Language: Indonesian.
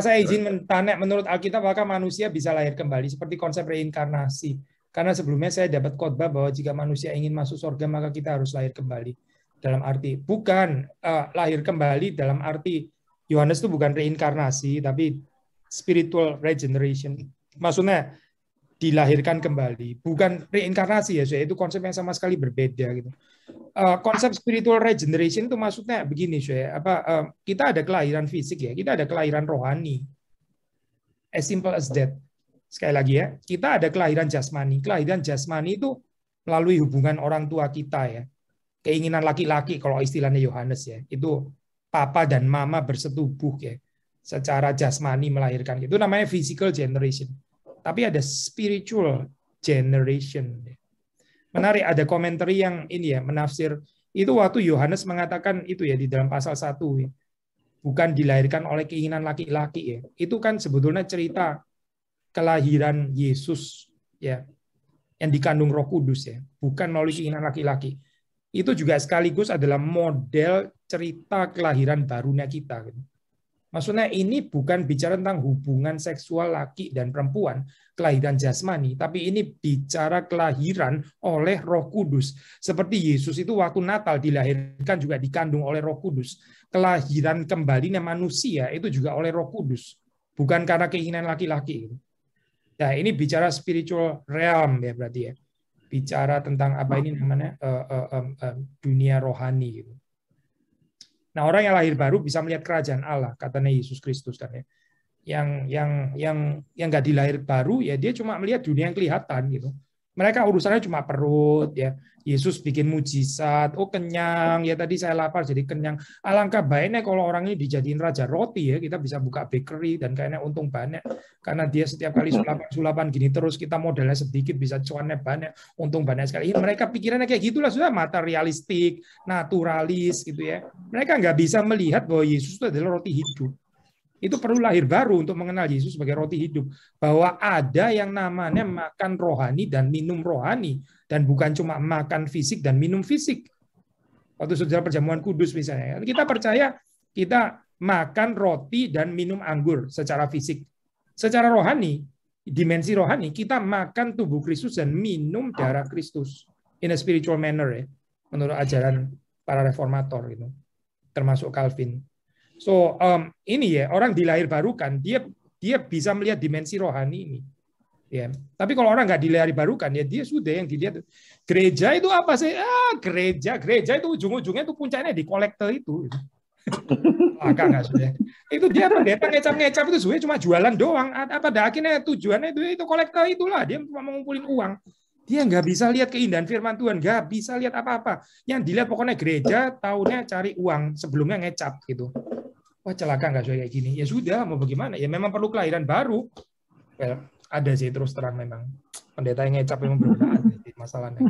saya izin menanya menurut Alkitab maka manusia bisa lahir kembali seperti konsep reinkarnasi. Karena sebelumnya saya dapat khotbah bahwa jika manusia ingin masuk surga maka kita harus lahir kembali. Dalam arti bukan uh, lahir kembali dalam arti Yohanes itu bukan reinkarnasi tapi spiritual regeneration. Maksudnya dilahirkan kembali, bukan reinkarnasi ya, itu konsep yang sama sekali berbeda gitu. Uh, konsep spiritual regeneration itu maksudnya begini, saya Apa uh, kita ada kelahiran fisik ya, kita ada kelahiran rohani. As simple as that. Sekali lagi ya, kita ada kelahiran jasmani. Kelahiran jasmani itu melalui hubungan orang tua kita ya. Keinginan laki-laki kalau istilahnya Yohanes ya. Itu papa dan mama bersetubuh ya. Secara jasmani melahirkan. Itu namanya physical generation tapi ada spiritual generation. Menarik ada komentar yang ini ya menafsir itu waktu Yohanes mengatakan itu ya di dalam pasal 1 ya. Bukan dilahirkan oleh keinginan laki-laki ya. Itu kan sebetulnya cerita kelahiran Yesus ya yang dikandung Roh Kudus ya, bukan melalui keinginan laki-laki. Itu juga sekaligus adalah model cerita kelahiran barunya kita gitu. Maksudnya ini bukan bicara tentang hubungan seksual laki dan perempuan, kelahiran jasmani, tapi ini bicara kelahiran oleh Roh Kudus. Seperti Yesus itu waktu Natal dilahirkan juga dikandung oleh Roh Kudus. Kelahiran kembalinya manusia itu juga oleh Roh Kudus, bukan karena keinginan laki-laki. Nah, ini bicara spiritual realm ya berarti ya. Bicara tentang apa ini namanya uh, uh, uh, uh, dunia rohani gitu. Nah, orang yang lahir baru bisa melihat kerajaan Allah, katanya Yesus Kristus kan ya. Yang yang yang yang enggak dilahir baru ya dia cuma melihat dunia yang kelihatan gitu. Mereka urusannya cuma perut ya. Yesus bikin mujizat, oh kenyang ya tadi saya lapar jadi kenyang. Alangkah baiknya kalau orang ini dijadiin raja roti ya, kita bisa buka bakery dan kayaknya untung banyak karena dia setiap kali sulapan-sulapan gini terus kita modalnya sedikit bisa cuannya banyak, untung banyak sekali. Iya, mereka pikirannya kayak gitulah sudah materialistik, naturalis gitu ya. Mereka nggak bisa melihat bahwa Yesus itu adalah roti hidup. Itu perlu lahir baru untuk mengenal Yesus sebagai roti hidup. Bahwa ada yang namanya makan rohani dan minum rohani. Dan bukan cuma makan fisik dan minum fisik. Waktu saudara perjamuan kudus misalnya. Kita percaya kita makan roti dan minum anggur secara fisik. Secara rohani, dimensi rohani, kita makan tubuh Kristus dan minum darah Kristus. In a spiritual manner ya. Menurut ajaran para reformator gitu. Termasuk Calvin. So um, ini ya orang dilahir barukan dia dia bisa melihat dimensi rohani ini. Ya. Tapi kalau orang nggak dilahir barukan ya dia sudah yang dilihat gereja itu apa sih? Ah gereja gereja itu ujung-ujungnya itu puncaknya di kolektor itu. Agak ah, nggak sudah. Itu dia pendeta ngecap-ngecap itu sebenarnya cuma jualan doang. dah akhirnya tujuannya itu itu kolektor itulah dia cuma mengumpulin uang. Dia nggak bisa lihat keindahan firman Tuhan, nggak bisa lihat apa-apa. Yang dilihat pokoknya gereja, tahunnya cari uang, sebelumnya ngecap gitu wah celaka nggak sudah kayak gini. Ya sudah, mau bagaimana? Ya memang perlu kelahiran baru. Well, ada sih terus terang memang pendeta yang ngecap memang berbeda masalahnya.